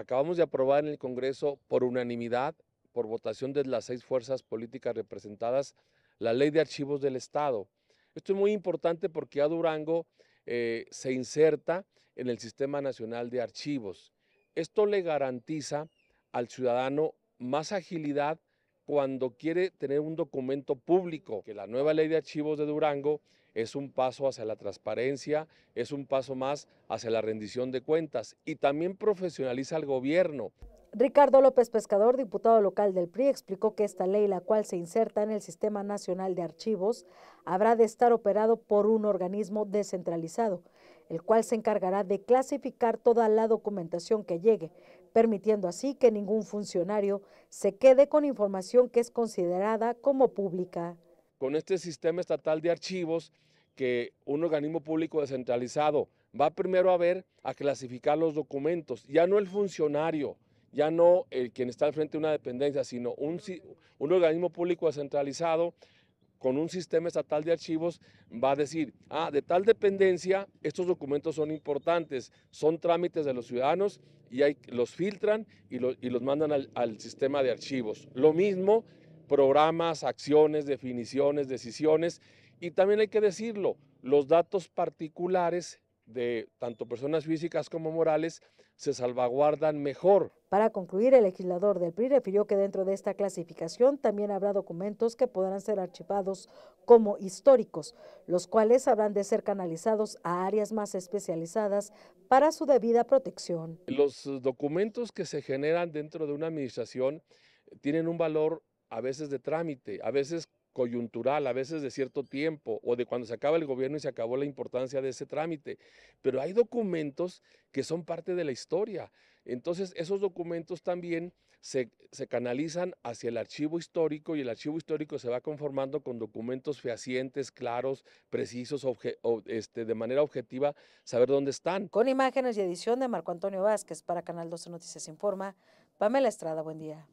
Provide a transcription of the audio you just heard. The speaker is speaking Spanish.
Acabamos de aprobar en el Congreso por unanimidad, por votación de las seis fuerzas políticas representadas, la ley de archivos del Estado. Esto es muy importante porque a Durango eh, se inserta en el Sistema Nacional de Archivos. Esto le garantiza al ciudadano más agilidad cuando quiere tener un documento público, que la nueva ley de archivos de Durango es un paso hacia la transparencia, es un paso más hacia la rendición de cuentas y también profesionaliza al gobierno. Ricardo López Pescador, diputado local del PRI, explicó que esta ley, la cual se inserta en el Sistema Nacional de Archivos, habrá de estar operado por un organismo descentralizado, el cual se encargará de clasificar toda la documentación que llegue, permitiendo así que ningún funcionario se quede con información que es considerada como pública con este sistema estatal de archivos que un organismo público descentralizado va primero a ver, a clasificar los documentos, ya no el funcionario, ya no el quien está al frente de una dependencia, sino un, un organismo público descentralizado con un sistema estatal de archivos va a decir, ah, de tal dependencia, estos documentos son importantes, son trámites de los ciudadanos y los filtran y, los mandan al sistema de archivos. Lo mismo programas, acciones, definiciones, decisiones y también hay que decirlo, los datos particulares de tanto personas físicas como morales se salvaguardan mejor. Para concluir, el legislador del PRI refirió que dentro de esta clasificación también habrá documentos que podrán ser archivados como históricos, los cuales habrán de ser canalizados a áreas más especializadas para su debida protección. Los documentos que se generan dentro de una administración tienen un valor a veces de trámite, a veces coyuntural, a veces de cierto tiempo, o de cuando se acaba el gobierno y se acabó la importancia de ese trámite. Pero hay documentos que son parte de la historia. Entonces, esos documentos también se, canalizan hacia el archivo histórico y el archivo histórico se va conformando con documentos fehacientes, claros, precisos, este, de manera objetiva, saber dónde están. Con imágenes y edición de Marco Antonio Vázquez para Canal 12 Noticias Informa, Pamela Estrada, buen día.